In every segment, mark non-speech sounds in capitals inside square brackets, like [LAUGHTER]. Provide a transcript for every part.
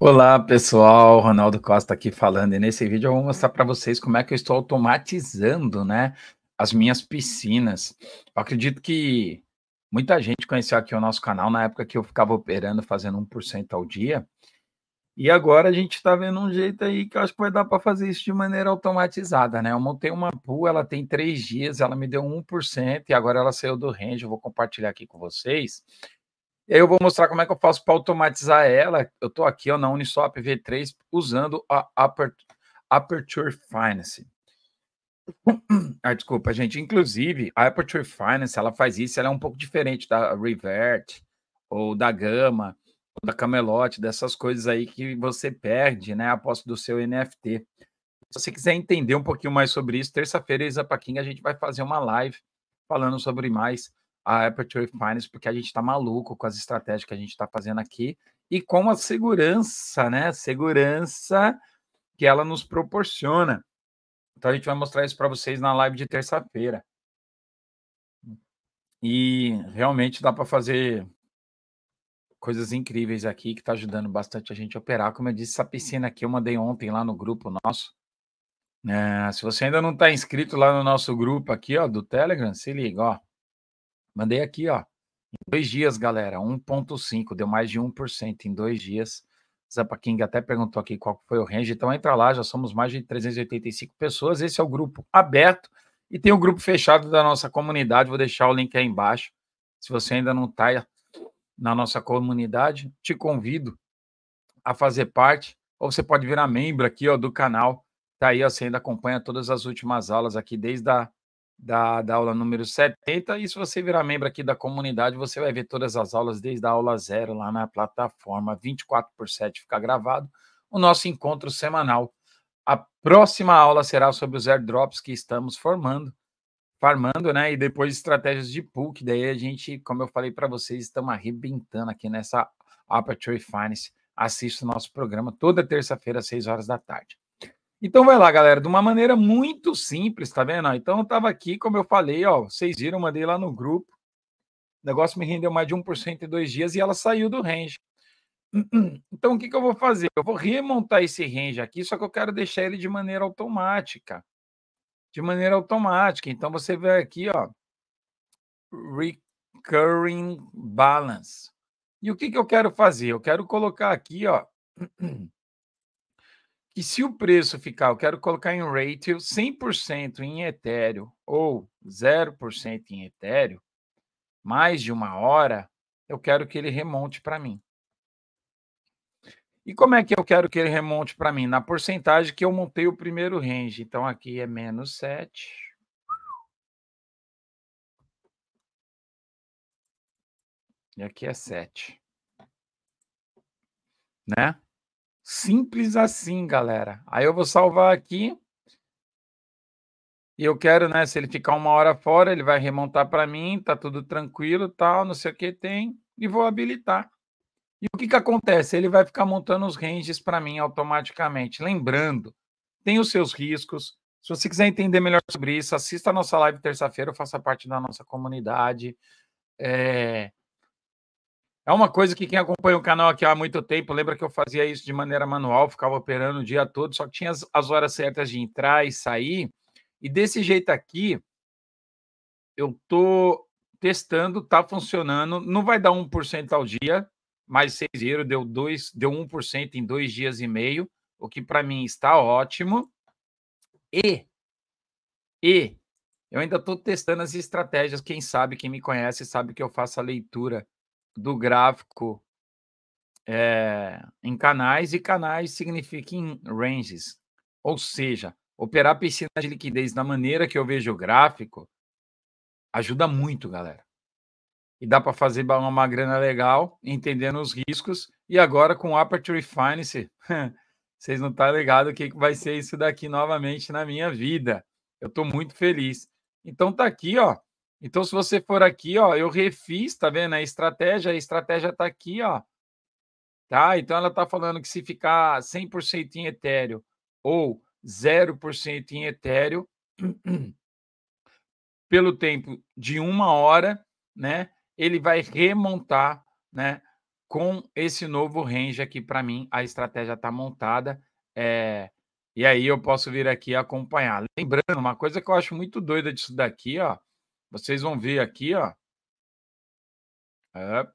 Olá pessoal, Ronaldo Costa aqui falando e nesse vídeo eu vou mostrar para vocês como é que eu estou automatizando né, as minhas piscinas. Eu acredito que muita gente conheceu aqui o nosso canal na época que eu ficava operando fazendo 1% ao dia e agora a gente está vendo um jeito aí que eu acho que vai dar para fazer isso de maneira automatizada, né? Eu montei uma pool, ela tem três dias, ela me deu 1% e agora ela saiu do range, eu vou compartilhar aqui com vocês e aí eu vou mostrar como é que eu faço para automatizar ela. Eu estou aqui ó, na Uniswap V3 usando a Aperture Finance. [CLEARS THROAT] Ah, desculpa, gente. Inclusive, a Aperture Finance ela faz isso, ela é um pouco diferente da Revert ou da Gama ou da Camelot, dessas coisas aí que você perde, né, após do seu NFT. Se você quiser entender um pouquinho mais sobre isso, terça-feira, Isa Paquinha, a gente vai fazer uma live falando sobre mais a Aperture Finance, porque a gente está maluco com as estratégias que a gente está fazendo aqui e com a segurança, né? Segurança que ela nos proporciona. Então a gente vai mostrar isso para vocês na live de terça-feira. E realmente dá para fazer coisas incríveis aqui que está ajudando bastante a gente a operar. Como eu disse, essa piscina aqui eu mandei ontem lá no grupo nosso. É, se você ainda não está inscrito lá no nosso grupo aqui, ó, do Telegram, se liga, ó. Mandei aqui, ó. Em dois dias, galera, 1,5, deu mais de 1% em dois dias. Zapa King até perguntou aqui qual foi o range, então entra lá, já somos mais de 385 pessoas. Esse é o grupo aberto e tem o grupo fechado da nossa comunidade. Vou deixar o link aí embaixo. Se você ainda não está na nossa comunidade, te convido a fazer parte, ou você pode virar membro aqui ó, do canal. Tá aí, ó, você ainda acompanha todas as últimas aulas aqui, desde a da, da aula número 70. E se você virar membro aqui da comunidade, você vai ver todas as aulas desde a aula zero lá na plataforma 24 por 7 fica gravado. O nosso encontro semanal. A próxima aula será sobre os airdrops que estamos formando, farmando, né? E depois estratégias de pool, que daí a gente, como eu falei para vocês, estamos arrebentando aqui nessa Aperture Finance. Assista o nosso programa toda terça-feira, às 6 horas da tarde. Então vai lá, galera, de uma maneira muito simples, tá vendo? Então eu estava aqui, como eu falei, ó, vocês viram, mandei lá no grupo. O negócio me rendeu mais de 1% em dois dias e ela saiu do range. [CLEARS THROAT] Então o que, que eu vou fazer? Eu vou remontar esse range aqui, só que eu quero deixar ele de maneira automática. De maneira automática. Então você vê aqui, ó, recurring balance. E o que, que eu quero fazer? Eu quero colocar aqui, ó, [CLEARS THROAT] E se o preço ficar, eu quero colocar em ratio 100% em Ethereum ou 0% em Ethereum, mais de uma hora, eu quero que ele remonte para mim. E como é que eu quero que ele remonte para mim? Na porcentagem que eu montei o primeiro range. Então aqui é menos 7. E aqui é 7. Né? Simples assim, galera. Aí eu vou salvar aqui. E eu quero, né? Se ele ficar uma hora fora, ele vai remontar para mim, tá tudo tranquilo, tal, não sei o que tem. E vou habilitar. E o que, que acontece? Ele vai ficar montando os ranges para mim automaticamente. Lembrando, tem os seus riscos. Se você quiser entender melhor sobre isso, assista a nossa live terça-feira, faça parte da nossa comunidade. É... É uma coisa que quem acompanha o canal aqui há muito tempo lembra que eu fazia isso de maneira manual, ficava operando o dia todo, só que tinha as, as horas certas de entrar e sair. E desse jeito aqui, eu estou testando, está funcionando. Não vai dar 1% ao dia, mas 6 euros deu, dois, deu 1% em dois dias e meio, o que para mim está ótimo. E, e eu ainda estou testando as estratégias. Quem sabe, quem me conhece, sabe que eu faço a leitura do gráfico é, em canais, e canais significa em ranges. Ou seja, operar piscina de liquidez da maneira que eu vejo o gráfico ajuda muito, galera. E dá para fazer uma grana legal, entendendo os riscos. E agora com Aperture Finance, [LAUGHS] vocês não estão tá ligados o que vai ser isso daqui novamente na minha vida. Eu estou muito feliz. Então tá aqui, ó. Então, se você for aqui, ó, eu refiz, tá vendo? A estratégia, a estratégia tá aqui, ó. Tá? Então, ela tá falando que se ficar 100% em etéreo ou 0% em etéreo [CLEARS THROAT] pelo tempo de uma hora, né? Ele vai remontar, né? Com esse novo range aqui para mim, a estratégia está montada. É... E aí eu posso vir aqui acompanhar. Lembrando, uma coisa que eu acho muito doida disso daqui, ó. Vocês vão ver aqui, ó. É.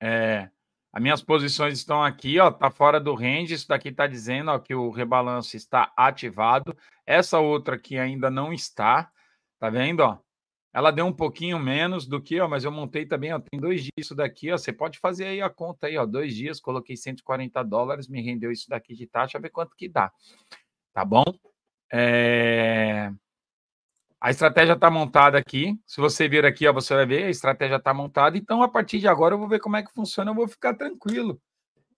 é. As minhas posições estão aqui, ó, tá fora do range. Isso daqui tá dizendo, ó, que o rebalanço está ativado. Essa outra aqui ainda não está. Tá vendo, ó? Ela deu um pouquinho menos do que, ó, mas eu montei também, ó, tem dois dias isso daqui, ó. Você pode fazer aí a conta aí, ó, dois dias, coloquei 140 dólares, me rendeu isso daqui de taxa, ver quanto que dá. Tá bom? É... A estratégia está montada aqui. Se você vir aqui, ó, você vai ver, a estratégia está montada. Então, a partir de agora, eu vou ver como é que funciona, eu vou ficar tranquilo.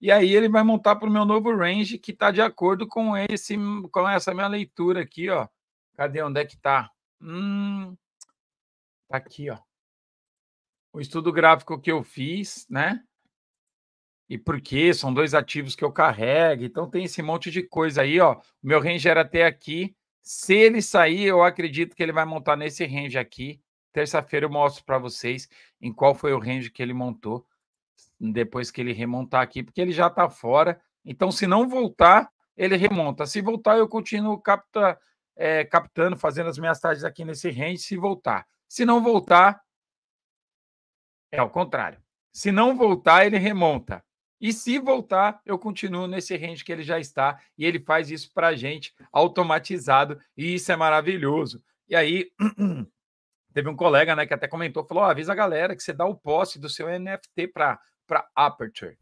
E aí ele vai montar para o meu novo range que está de acordo com esse, com essa minha leitura aqui, ó. Cadê onde é que está? Hum, tá aqui, ó. O estudo gráfico que eu fiz, né? E por quê? São dois ativos que eu carrego. Então tem esse monte de coisa aí, ó. O meu range era até aqui. Se ele sair, eu acredito que ele vai montar nesse range aqui. Terça-feira eu mostro para vocês em qual foi o range que ele montou depois que ele remontar aqui, porque ele já está fora. Então, se não voltar, ele remonta. Se voltar, eu continuo capta, é, captando, fazendo as minhas taxas aqui nesse range. Se voltar, se não voltar, é o contrário. Se não voltar, ele remonta. E se voltar, eu continuo nesse range que ele já está. E ele faz isso para a gente automatizado. E isso é maravilhoso. E aí, [CLEARS THROAT] teve um colega né, que até comentou: falou, oh, avisa a galera que você dá o posse do seu NFT para Aperture.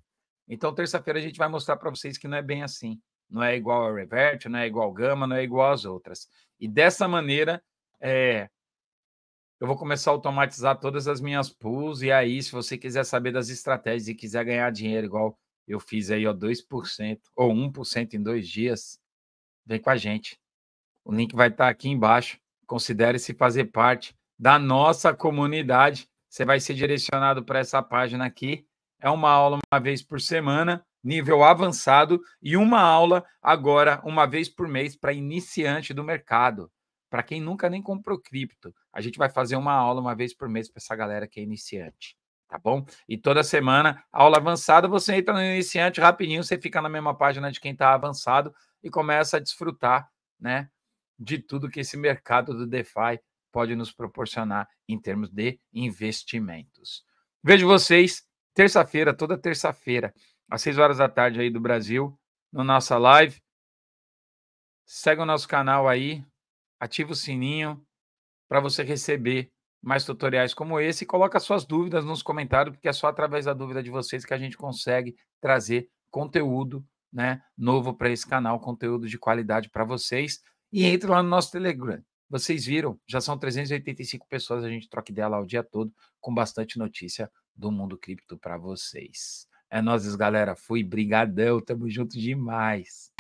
Então, terça-feira a gente vai mostrar para vocês que não é bem assim. Não é igual ao Revert, não é igual ao Gama, não é igual às outras. E dessa maneira, é, eu vou começar a automatizar todas as minhas pools. E aí, se você quiser saber das estratégias e quiser ganhar dinheiro, igual eu fiz aí, ó, 2% ou 1% em dois dias, vem com a gente. O link vai estar tá aqui embaixo. Considere-se fazer parte da nossa comunidade. Você vai ser direcionado para essa página aqui. É uma aula uma vez por semana, nível avançado, e uma aula agora, uma vez por mês, para iniciante do mercado. Para quem nunca nem comprou cripto, a gente vai fazer uma aula uma vez por mês para essa galera que é iniciante, tá bom? E toda semana, aula avançada, você entra no iniciante rapidinho, você fica na mesma página de quem está avançado e começa a desfrutar, né, de tudo que esse mercado do DeFi pode nos proporcionar em termos de investimentos. Vejo vocês terça-feira, toda terça-feira, às 6 horas da tarde aí do Brasil, na nossa live. Segue o nosso canal aí, ativa o sininho para você receber mais tutoriais como esse e coloca suas dúvidas nos comentários, porque é só através da dúvida de vocês que a gente consegue trazer conteúdo né, novo para esse canal, conteúdo de qualidade para vocês. E entre lá no nosso Telegram. Vocês viram, já são 385 pessoas, a gente troca ideia lá o dia todo com bastante notícia do mundo cripto para vocês. É nós, galera. Fui, brigadão, tamo junto demais.